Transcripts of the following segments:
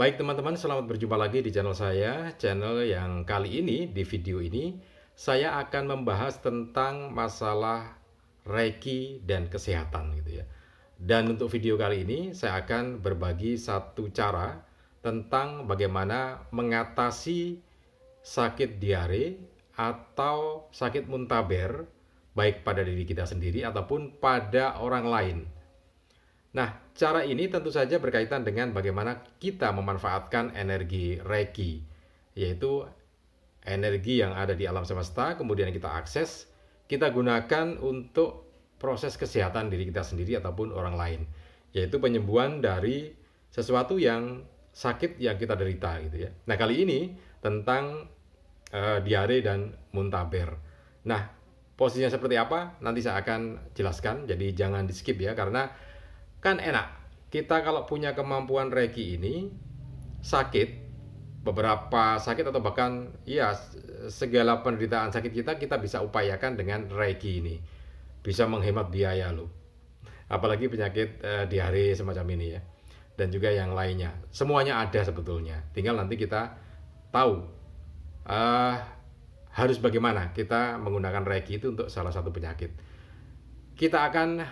Baik teman-teman, selamat berjumpa lagi di channel saya. Channel yang kali ini, di video ini, saya akan membahas tentang masalah Reiki dan kesehatan gitu ya. Dan untuk video kali ini, saya akan berbagi satu cara tentang bagaimana mengatasi sakit diare atau sakit muntaber baik pada diri kita sendiri ataupun pada orang lain Nah, cara ini tentu saja berkaitan dengan bagaimana kita memanfaatkan energi Reiki, yaitu energi yang ada di alam semesta, kemudian kita akses, kita gunakan untuk proses kesehatan diri kita sendiri ataupun orang lain, yaitu penyembuhan dari sesuatu yang sakit yang kita derita gitu ya. Nah, kali ini tentang uh, diare dan muntaber. Nah, posisinya seperti apa nanti saya akan jelaskan. Jadi jangan di-skip ya karena Kan enak, kita kalau punya kemampuan reiki ini sakit beberapa sakit atau bahkan ya segala penderitaan sakit kita kita bisa upayakan dengan reiki ini bisa menghemat biaya lo apalagi penyakit e, diare semacam ini ya dan juga yang lainnya semuanya ada sebetulnya tinggal nanti kita tahu e, harus bagaimana kita menggunakan reiki itu untuk salah satu penyakit kita akan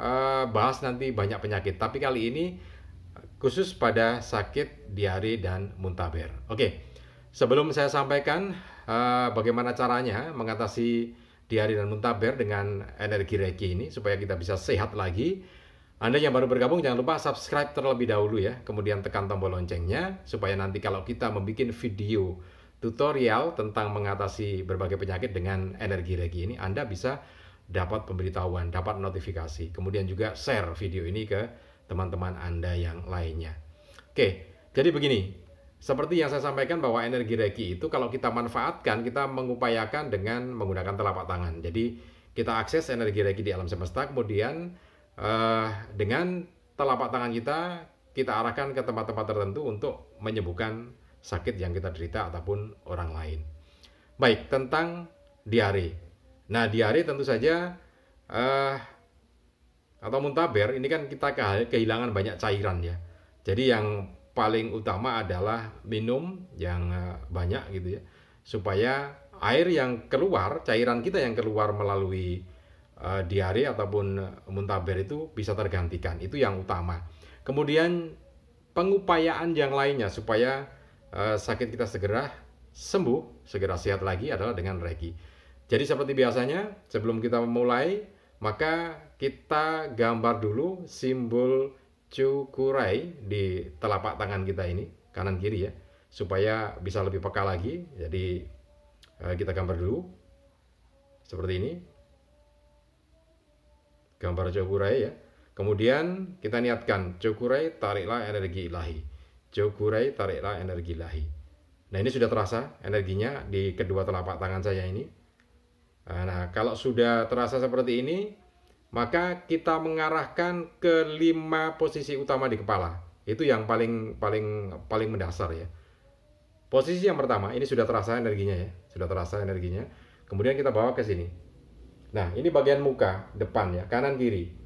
Eh, bahas nanti banyak penyakit, tapi kali ini khusus pada sakit diare dan muntaber. Oke, sebelum saya sampaikan uh, bagaimana caranya mengatasi diare dan muntaber dengan energi reiki ini supaya kita bisa sehat lagi. Anda yang baru bergabung jangan lupa subscribe terlebih dahulu ya, kemudian tekan tombol loncengnya supaya nanti kalau kita membuat video tutorial tentang mengatasi berbagai penyakit dengan energi reiki ini Anda bisa dapat pemberitahuan, dapat notifikasi. Kemudian juga share video ini ke teman-teman Anda yang lainnya. Oke, jadi begini. Seperti yang saya sampaikan bahwa energi Reiki itu kalau kita manfaatkan, kita mengupayakan dengan menggunakan telapak tangan. Jadi kita akses energi Reiki di alam semesta, kemudian uh, dengan telapak tangan kita, kita arahkan ke tempat-tempat tertentu untuk menyembuhkan sakit yang kita derita ataupun orang lain. Baik, tentang diare. Nah, diare tentu saja uh, atau muntaber ini kan kita kehilangan banyak cairan ya. Jadi yang paling utama adalah minum yang eh, banyak gitu ya. Supaya air yang keluar, cairan kita yang keluar melalui uh, eh, diare ataupun muntaber itu bisa tergantikan. Itu yang utama. Kemudian pengupayaan yang lainnya supaya uh, sakit kita segera sembuh, segera sehat lagi adalah dengan reiki. Jadi seperti biasanya, sebelum kita memulai, maka kita gambar dulu simbol cukurai di telapak tangan kita ini, kanan kiri ya, supaya bisa lebih peka lagi. Jadi eh, kita gambar dulu seperti ini. Gambar cukurai ya. Kemudian kita niatkan cukurai tariklah energi ilahi. Cukurai tariklah energi ilahi. Nah ini sudah terasa energinya di kedua telapak tangan saya ini. Nah, kalau sudah terasa seperti ini, maka kita mengarahkan ke lima posisi utama di kepala. Itu yang paling paling paling mendasar ya. Posisi yang pertama, ini sudah terasa energinya ya, sudah terasa energinya. Kemudian kita bawa ke sini. Nah, ini bagian muka depan ya, kanan kiri.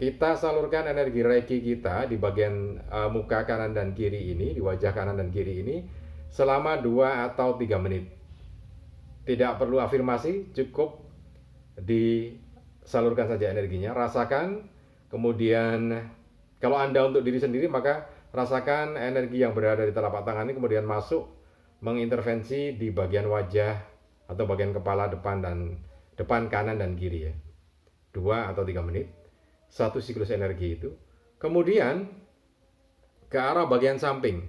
Kita salurkan energi reiki kita di bagian uh, muka kanan dan kiri ini, di wajah kanan dan kiri ini selama 2 atau 3 menit. Tidak perlu afirmasi, cukup disalurkan saja energinya. Rasakan, kemudian kalau Anda untuk diri sendiri maka rasakan energi yang berada di telapak tangan ini kemudian masuk mengintervensi di bagian wajah atau bagian kepala depan dan depan kanan dan kiri ya. Dua atau tiga menit. Satu siklus energi itu. Kemudian ke arah bagian samping.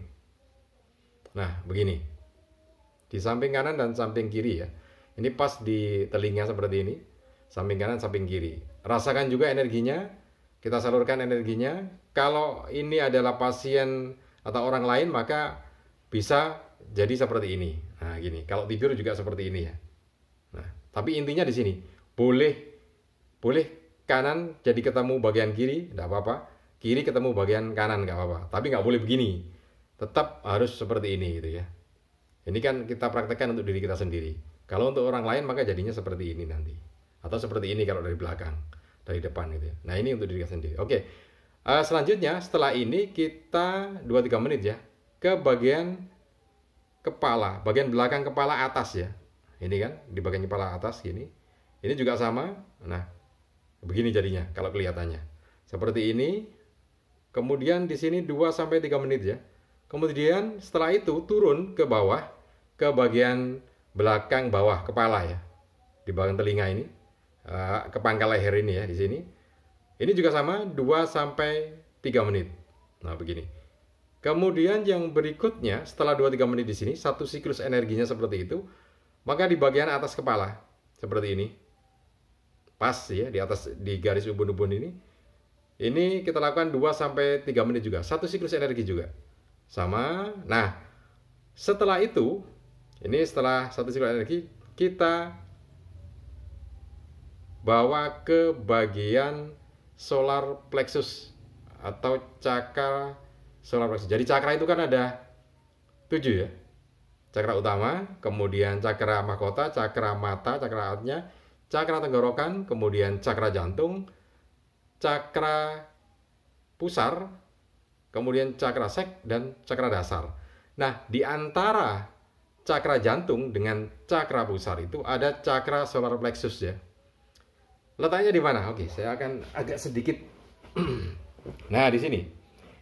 Nah, begini di samping kanan dan samping kiri ya. Ini pas di telinga seperti ini, samping kanan, samping kiri. Rasakan juga energinya, kita salurkan energinya. Kalau ini adalah pasien atau orang lain, maka bisa jadi seperti ini. Nah, gini. Kalau tidur juga seperti ini ya. Nah, tapi intinya di sini, boleh boleh kanan jadi ketemu bagian kiri, tidak apa-apa. Kiri ketemu bagian kanan, nggak apa-apa. Tapi nggak boleh begini. Tetap harus seperti ini gitu ya. Ini kan kita praktekkan untuk diri kita sendiri. Kalau untuk orang lain maka jadinya seperti ini nanti. Atau seperti ini kalau dari belakang, dari depan gitu. ya. Nah ini untuk diri kita sendiri. Oke, uh, selanjutnya setelah ini kita 2-3 menit ya ke bagian kepala, bagian belakang kepala atas ya. Ini kan di bagian kepala atas gini. Ini juga sama. Nah, begini jadinya kalau kelihatannya. Seperti ini. Kemudian di sini 2 sampai 3 menit ya. Kemudian setelah itu turun ke bawah, ke bagian belakang bawah kepala ya, di bagian telinga ini, eh, ke pangkal leher ini ya di sini. Ini juga sama 2 sampai 3 menit. Nah, begini. Kemudian yang berikutnya setelah 2-3 menit di sini, satu siklus energinya seperti itu, maka di bagian atas kepala seperti ini. Pas ya di atas di garis ubun-ubun ini. Ini kita lakukan 2 sampai 3 menit juga, satu siklus energi juga sama. Nah, setelah itu, ini setelah satu siklus energi, kita bawa ke bagian solar plexus atau cakra solar plexus. Jadi cakra itu kan ada tujuh ya. Cakra utama, kemudian cakra mahkota, cakra mata, cakra atnya, cakra tenggorokan, kemudian cakra jantung, cakra pusar, kemudian cakra sek dan cakra dasar. Nah, di antara cakra jantung dengan cakra pusar itu ada cakra solar plexus ya. Letaknya di mana? Oke, saya akan agak sedikit. nah, di sini.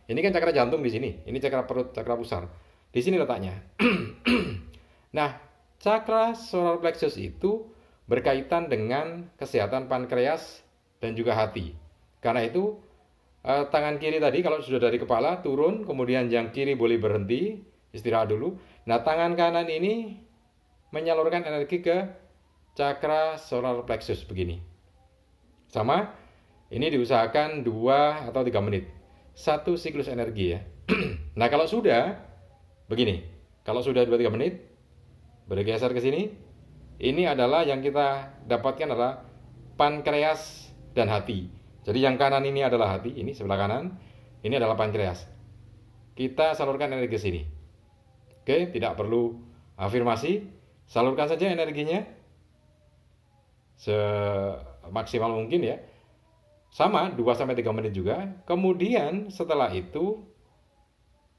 Ini kan cakra jantung di sini. Ini cakra perut, cakra pusar. Di sini letaknya. nah, cakra solar plexus itu berkaitan dengan kesehatan pankreas dan juga hati. Karena itu uh, tangan kiri tadi kalau sudah dari kepala turun, kemudian yang kiri boleh berhenti, istirahat dulu. Nah, tangan kanan ini menyalurkan energi ke cakra solar plexus begini. Sama, ini diusahakan 2 atau 3 menit. Satu siklus energi ya. nah, kalau sudah begini. Kalau sudah 2 3 menit bergeser ke sini. Ini adalah yang kita dapatkan adalah pankreas dan hati. Jadi yang kanan ini adalah hati, ini sebelah kanan, ini adalah pankreas. Kita salurkan energi ke sini. Oke, tidak perlu afirmasi, salurkan saja energinya semaksimal mungkin ya. Sama 2 sampai 3 menit juga. Kemudian setelah itu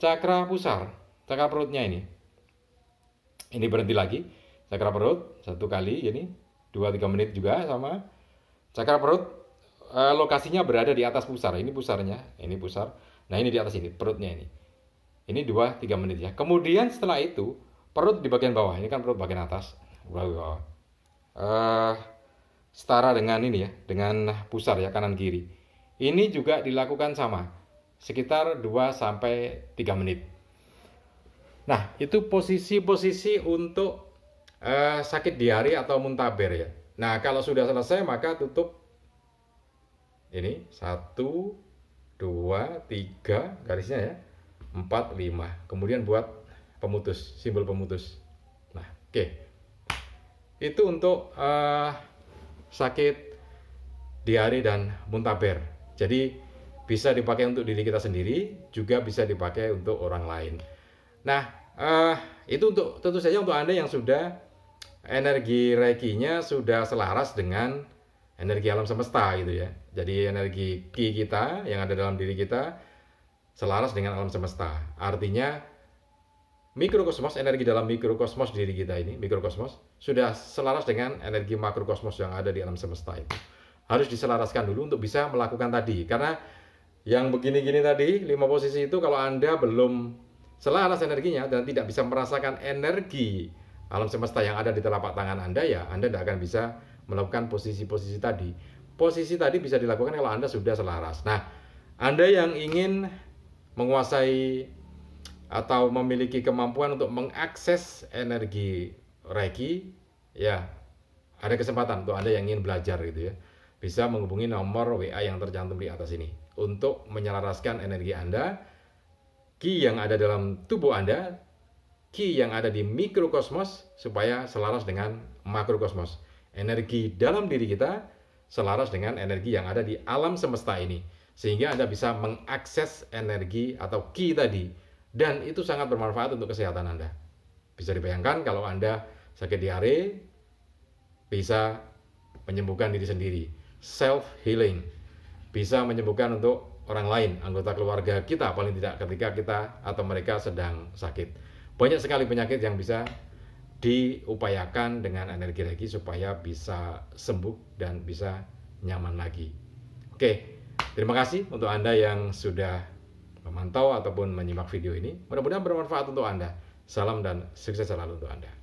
cakra pusar, cakra perutnya ini. Ini berhenti lagi. Cakra perut satu kali ini 2 3 menit juga sama. Cakra perut Eh, lokasinya berada di atas pusar. Ini pusarnya, ini pusar. Nah, ini di atas ini, perutnya ini. Ini 2 3 menit ya. Kemudian setelah itu, perut di bagian bawah. Ini kan perut bagian atas. Bawah. Uh, eh, setara dengan ini ya, dengan pusar ya kanan kiri. Ini juga dilakukan sama, sekitar 2 sampai 3 menit. Nah, itu posisi-posisi untuk uh, sakit diare atau muntaber ya. Nah, kalau sudah selesai maka tutup ini satu dua tiga garisnya ya empat lima kemudian buat pemutus simbol pemutus nah oke okay. itu untuk uh, sakit diare dan muntaber jadi bisa dipakai untuk diri kita sendiri juga bisa dipakai untuk orang lain nah uh, itu untuk tentu saja untuk anda yang sudah energi reikinya sudah selaras dengan energi alam semesta gitu ya jadi energi ki kita yang ada dalam diri kita selaras dengan alam semesta. Artinya mikrokosmos, energi dalam mikrokosmos diri kita ini, mikrokosmos sudah selaras dengan energi makrokosmos yang ada di alam semesta itu. Harus diselaraskan dulu untuk bisa melakukan tadi. Karena yang begini-gini tadi, lima posisi itu kalau Anda belum selaras energinya dan tidak bisa merasakan energi alam semesta yang ada di telapak tangan Anda ya, Anda tidak akan bisa melakukan posisi-posisi tadi posisi tadi bisa dilakukan kalau Anda sudah selaras. Nah, Anda yang ingin menguasai atau memiliki kemampuan untuk mengakses energi Reiki, ya, ada kesempatan untuk Anda yang ingin belajar gitu ya. Bisa menghubungi nomor WA yang tercantum di atas ini untuk menyelaraskan energi Anda, ki yang ada dalam tubuh Anda, ki yang ada di mikrokosmos supaya selaras dengan makrokosmos. Energi dalam diri kita selaras dengan energi yang ada di alam semesta ini. Sehingga Anda bisa mengakses energi atau ki tadi. Dan itu sangat bermanfaat untuk kesehatan Anda. Bisa dibayangkan kalau Anda sakit diare, bisa menyembuhkan diri sendiri. Self healing. Bisa menyembuhkan untuk orang lain, anggota keluarga kita paling tidak ketika kita atau mereka sedang sakit. Banyak sekali penyakit yang bisa diupayakan dengan energi lagi supaya bisa sembuh dan bisa nyaman lagi. Oke, terima kasih untuk Anda yang sudah memantau ataupun menyimak video ini. Mudah-mudahan bermanfaat untuk Anda. Salam dan sukses selalu untuk Anda.